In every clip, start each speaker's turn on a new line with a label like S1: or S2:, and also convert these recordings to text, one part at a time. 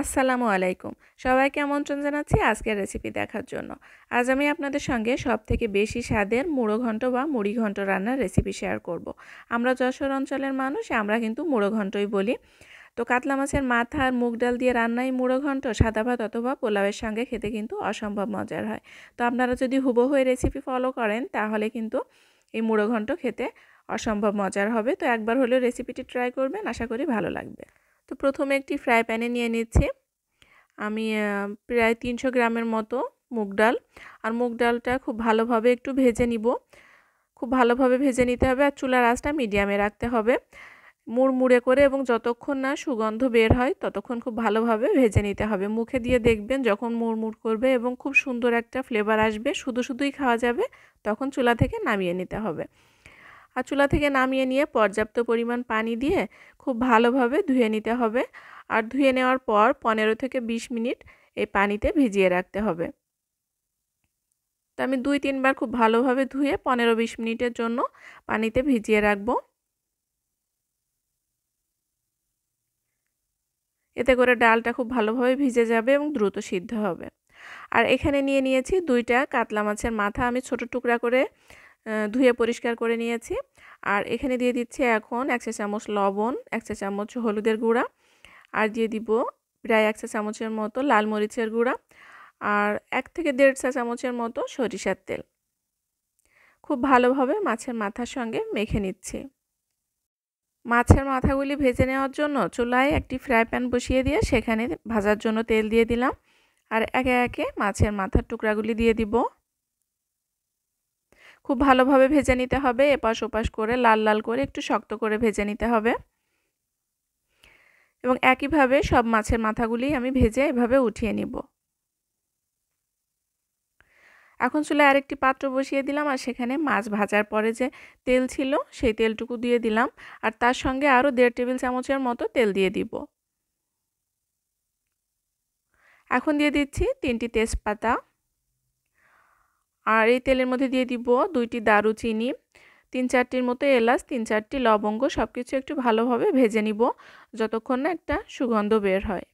S1: আসসালামু আলাইকুম সবাইকে আমন্ত্রণ জানাচ্ছি আজকের রেসিপি দেখার জন্য আজ আমি আপনাদের সঙ্গে সবথেকে বেশি স্বাদের মুড়ো ঘন্ট বা মুড়ি ঘন্ট রান্নার রেসিপি শেয়ার করব। আমরা যশোর অঞ্চলের মানুষ আমরা কিন্তু মুড়ো ঘন্টই বলি তো কাতলা মাছের মাথা আর মুগ ডাল দিয়ে রান্নাই মুড়ো ঘন্ট সাদা ভাত অথবা পোলাওয়ের সঙ্গে খেতে কিন্তু অসম্ভব মজার হয় তো আপনারা যদি হুব হয়ে রেসিপি ফলো করেন তাহলে কিন্তু এই মুড়ো ঘন্ট খেতে অসম্ভব মজার হবে তো একবার হলেও রেসিপিটি ট্রাই করবেন আশা করি ভালো লাগবে তো প্রথমে একটি ফ্রাই প্যানে নিয়ে নিচ্ছি আমি প্রায় তিনশো গ্রামের মতো মুগ ডাল আর মুগ ডালটা খুব ভালোভাবে একটু ভেজে নিব খুব ভালোভাবে ভেজে নিতে হবে আর চুলার আঁচটা মিডিয়ামে রাখতে হবে মুড়মুড়ে করে এবং যতক্ষণ না সুগন্ধ বের হয় ততক্ষণ খুব ভালোভাবে ভেজে নিতে হবে মুখে দিয়ে দেখবেন যখন মুড়মুড় করবে এবং খুব সুন্দর একটা ফ্লেভার আসবে শুধু শুধুই খাওয়া যাবে তখন চুলা থেকে নামিয়ে নিতে হবে আর চুলা থেকে নামিয়ে নিয়ে পর্যাপ্ত পরিমাণ পানি দিয়ে খুব ভালোভাবে ধুয়ে নিতে হবে আর ধুয়ে নেওয়ার পর পনেরো থেকে ২০ মিনিট এই পানিতে ভিজিয়ে রাখতে হবে তো আমি দুই তিনবার খুব ভালোভাবে ধুয়ে পনেরো বিশ মিনিটের জন্য পানিতে ভিজিয়ে রাখবো এতে করে ডালটা খুব ভালোভাবে ভিজে যাবে এবং দ্রুত সিদ্ধ হবে আর এখানে নিয়ে নিয়েছি দুইটা কাতলা মাছের মাথা আমি ছোট টুকরা করে ধুয়ে পরিষ্কার করে নিয়েছি আর এখানে দিয়ে দিচ্ছি এখন এক চা চামচ লবণ এক চা চামচ হলুদের গুঁড়া আর দিয়ে দিব প্রায় এক চা চামচের মতো লাল মরিচের গুঁড়া আর এক থেকে দেড় চা চামচের মতো সরিষার তেল খুব ভালোভাবে মাছের মাথার সঙ্গে মেখে নিচ্ছি মাছের মাথাগুলি ভেজে নেওয়ার জন্য চুলায় একটি ফ্রাই প্যান বসিয়ে দিয়ে সেখানে ভাজার জন্য তেল দিয়ে দিলাম আর একে একে মাছের মাথার টুকরাগুলি দিয়ে দিব খুব ভালোভাবে ভেজে নিতে হবে এপাশ ওপাশ করে লাল লাল করে একটু শক্ত করে ভেজে নিতে হবে এবং একইভাবে সব মাছের মাথাগুলি আমি ভেজে এভাবে উঠিয়ে নিব এখন চুলে আরেকটি পাত্র বসিয়ে দিলাম আর সেখানে মাছ ভাজার পরে যে তেল ছিল সেই তেলটুকু দিয়ে দিলাম আর তার সঙ্গে আরও দেড় টেবিল চামচের মতো তেল দিয়ে দিব এখন দিয়ে দিচ্ছি তিনটি তেজপাতা আর এই তেলের মধ্যে দিয়ে দিব দুইটি দারুচিনি তিন চারটির মতো এলাচ তিন চারটি লবঙ্গ সব কিছু একটু ভালোভাবে ভেজে নিব যতক্ষণ না একটা সুগন্ধ বের হয়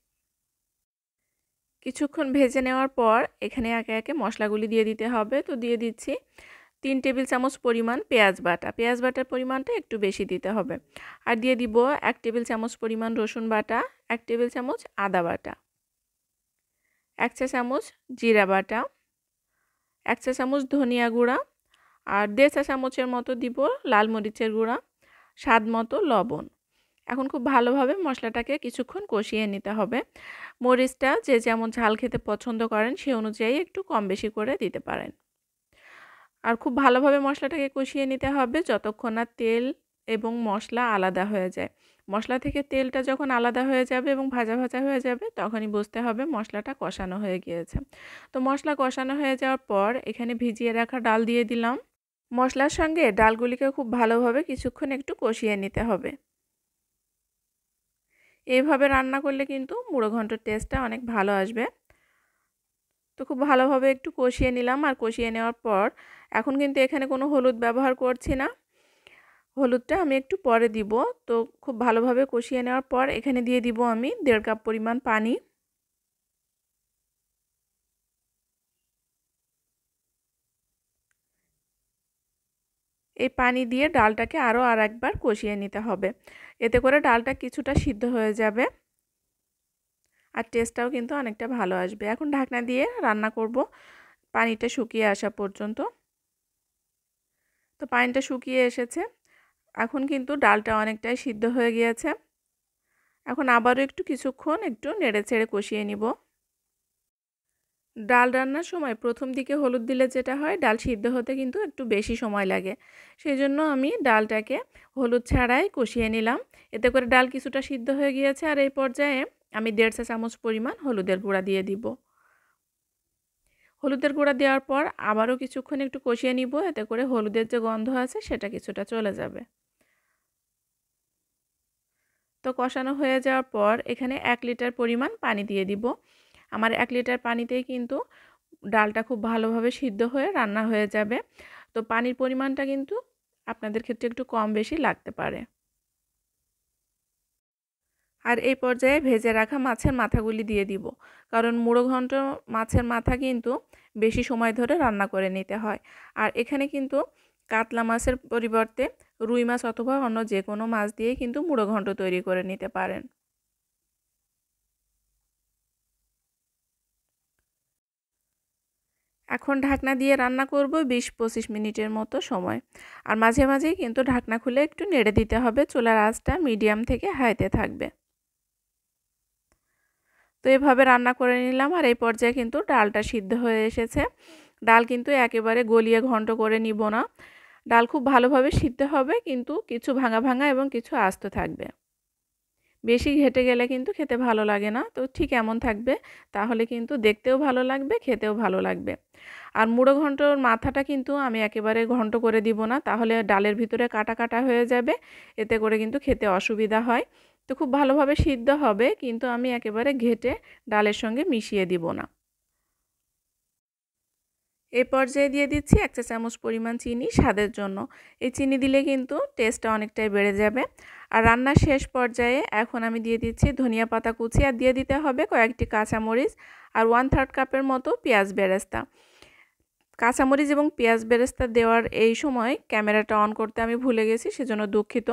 S1: কিছুক্ষণ ভেজে নেওয়ার পর এখানে একে একে মশলাগুলি দিয়ে দিতে হবে তো দিয়ে দিচ্ছি তিন টেবিল চামচ পরিমাণ পেঁয়াজ বাটা পেঁয়াজ বাটার পরিমাণটা একটু বেশি দিতে হবে আর দিয়ে দিব এক টেবিল চামচ পরিমাণ রসুন বাটা এক টেবিল চামচ আদা বাটা এক চা চামচ জিরা বাটা এক চা চামচ ধনিয়া গুঁড়া আর দেড় চা চামচের মতো দিব লাল মরিচের গুঁড়া স্বাদ মতো লবণ এখন খুব ভালোভাবে মশলাটাকে কিছুক্ষণ কষিয়ে নিতে হবে মরিচটা যে যেমন ঝাল খেতে পছন্দ করেন সে অনুযায়ী একটু কম বেশি করে দিতে পারেন আর খুব ভালোভাবে মশলাটাকে কষিয়ে নিতে হবে যতক্ষণ না তেল এবং মশলা আলাদা হয়ে যায় মশলা থেকে তেলটা যখন আলাদা হয়ে যাবে এবং ভাজা ভাজা হয়ে যাবে তখনই বুঝতে হবে মশলাটা কষানো হয়ে গিয়েছে তো মশলা কষানো হয়ে যাওয়ার পর এখানে ভিজিয়ে রাখা ডাল দিয়ে দিলাম মশলার সঙ্গে ডালগুলিকে খুব ভালোভাবে কিছুক্ষণ একটু কষিয়ে নিতে হবে এইভাবে রান্না করলে কিন্তু মুড়ো ঘন্টর টেস্টটা অনেক ভালো আসবে তো খুব ভালোভাবে একটু কষিয়ে নিলাম আর কষিয়ে নেওয়ার পর এখন কিন্তু এখানে কোনো হলুদ ব্যবহার করছি না হলুদটা আমি একটু পরে দিব তো খুব ভালোভাবে কষিয়ে নেওয়ার পর এখানে দিয়ে দিব আমি দেড় কাপ পরিমাণ পানি এই পানি দিয়ে ডালটাকে আরও আর একবার কষিয়ে নিতে হবে এতে করে ডালটা কিছুটা সিদ্ধ হয়ে যাবে আর টেস্টটাও কিন্তু অনেকটা ভালো আসবে এখন ঢাকনা দিয়ে রান্না করব পানিটা শুকিয়ে আসা পর্যন্ত তো পানিটা শুকিয়ে এসেছে এখন কিন্তু ডালটা অনেকটাই সিদ্ধ হয়ে গিয়েছে এখন আবারও একটু কিছুক্ষণ একটু নেড়ে ছেড়ে কষিয়ে নিব ডাল রান্নার সময় প্রথম দিকে হলুদ দিলে যেটা হয় ডাল সিদ্ধ হতে কিন্তু একটু বেশি সময় লাগে সেই জন্য আমি ডালটাকে হলুদ ছাড়াই কষিয়ে নিলাম এতে করে ডাল কিছুটা সিদ্ধ হয়ে গিয়েছে আর এই পর্যায়ে আমি দেড় চা চামচ পরিমাণ হলুদের গুঁড়া দিয়ে দিব হলুদের গুঁড়া দেওয়ার পর আবারও কিছুক্ষণ একটু কষিয়ে নিব এতে করে হলুদের যে গন্ধ আছে সেটা কিছুটা চলে যাবে তো কষানো হয়ে যাওয়ার পর এখানে এক লিটার পরিমাণ পানি দিয়ে দিব আমার এক লিটার পানিতেই কিন্তু ডালটা খুব ভালোভাবে সিদ্ধ হয়ে রান্না হয়ে যাবে তো পানির পরিমাণটা কিন্তু আপনাদের ক্ষেত্রে একটু কম বেশি লাগতে পারে আর এই পর্যায়ে ভেজে রাখা মাছের মাথাগুলি দিয়ে দিব কারণ মুড়ো ঘন্ট মাছের মাথা কিন্তু বেশি সময় ধরে রান্না করে নিতে হয় আর এখানে কিন্তু কাতলা মাছের পরিবর্তে রুই মাছ অথবা অন্য যে কোনো মাছ দিয়ে কিন্তু মুড়ো ঘন্ট তৈরি করে নিতে পারেন এখন ঢাকনা দিয়ে রান্না করব বিশ পঁচিশ মিনিটের মতো সময় আর মাঝে মাঝেই কিন্তু ঢাকনা খুলে একটু নেড়ে দিতে হবে চুলার আঁচটা মিডিয়াম থেকে হাইতে থাকবে তো এভাবে রান্না করে নিলাম আর এই পর্যায়ে কিন্তু ডালটা সিদ্ধ হয়ে এসেছে ডাল কিন্তু একেবারে গলিয়ে ঘন্ট করে নিব না ডাল খুব ভালোভাবে সিদ্ধ হবে কিন্তু কিছু ভাঙা ভাঙা এবং কিছু আস্ত থাকবে বেশি ঘেটে গেলে কিন্তু খেতে ভালো লাগে না তো ঠিক এমন থাকবে তাহলে কিন্তু দেখতেও ভালো লাগবে খেতেও ভালো লাগবে আর মুড়ো ঘন্টর মাথাটা কিন্তু আমি একেবারে ঘন্ট করে দিব না তাহলে ডালের ভিতরে কাটা কাটা হয়ে যাবে এতে করে কিন্তু খেতে অসুবিধা হয় তো খুব ভালোভাবে সিদ্ধ হবে কিন্তু আমি একেবারে ঘেটে ডালের সঙ্গে মিশিয়ে দিব না এ পর্যায়ে দিয়ে দিচ্ছি এক চা চামচ পরিমাণ চিনি স্বাদের জন্য এই চিনি দিলে কিন্তু টেস্টটা অনেকটাই বেড়ে যাবে আর রান্নার শেষ পর্যায়ে এখন আমি দিয়ে দিচ্ছি ধনিয়া পাতা কুচি আর দিয়ে দিতে হবে কয়েকটি কাঁচামরিচ আর ওয়ান থার্ড কাপের মতো পেঁয়াজ বেরেস্তা কাঁচামরিচ এবং পেঁয়াজ বেরেস্তা দেওয়ার এই সময় ক্যামেরাটা অন করতে আমি ভুলে গেছি সেজন্য দুঃখিত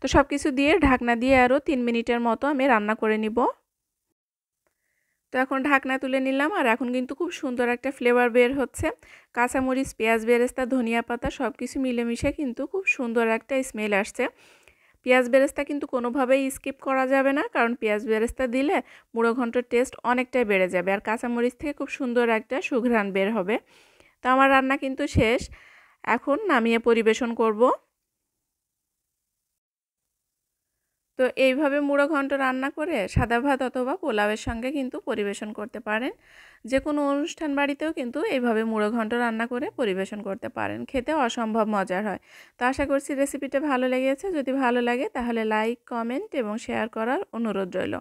S1: তো সব কিছু দিয়ে ঢাকনা দিয়ে আরও তিন মিনিটের মতো আমি রান্না করে নিব তো এখন ঢাকনা তুলে নিলাম আর এখন কিন্তু খুব সুন্দর একটা ফ্লেভার বের হচ্ছে কাঁচামরিচ পেঁয়াজ বেরেস্তা ধনিয়া পাতা সব কিছু মিলেমিশে কিন্তু খুব সুন্দর একটা স্মেল আসছে পেঁয়াজ বেরেস্তা কিন্তু কোনোভাবেই স্কিপ করা যাবে না কারণ পেঁয়াজ বেরেস্তা দিলে মুড়ো ঘন্টার টেস্ট অনেকটাই বেড়ে যাবে আর কাঁচামরিচ থেকে খুব সুন্দর একটা সুঘ্রাণ বের হবে তো আমার রান্না কিন্তু শেষ এখন নামিয়ে পরিবেশন করবো তো এইভাবে মুড়ো ঘন্ট রান্না করে সাদা ভাত অথবা পোলাওয়ের সঙ্গে কিন্তু পরিবেশন করতে পারেন যে কোনো অনুষ্ঠান বাড়িতেও কিন্তু এইভাবে মুড়ো ঘন্ট রান্না করে পরিবেশন করতে পারেন খেতে অসম্ভব মজার হয় তো আশা করছি রেসিপিটা ভালো লেগেছে যদি ভালো লাগে তাহলে লাইক কমেন্ট এবং শেয়ার করার অনুরোধ রইল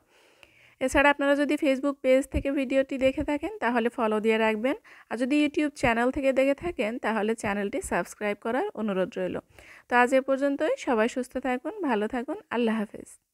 S1: এছাড়া আপনারা যদি ফেসবুক পেজ থেকে ভিডিওটি দেখে থাকেন তাহলে ফলো দিয়ে রাখবেন আর যদি ইউটিউব চ্যানেল থেকে দেখে থাকেন তাহলে চ্যানেলটি সাবস্ক্রাইব করার অনুরোধ রইল তো আজ এ পর্যন্তই সবাই সুস্থ থাকুন ভালো থাকুন আল্লাহ হাফেজ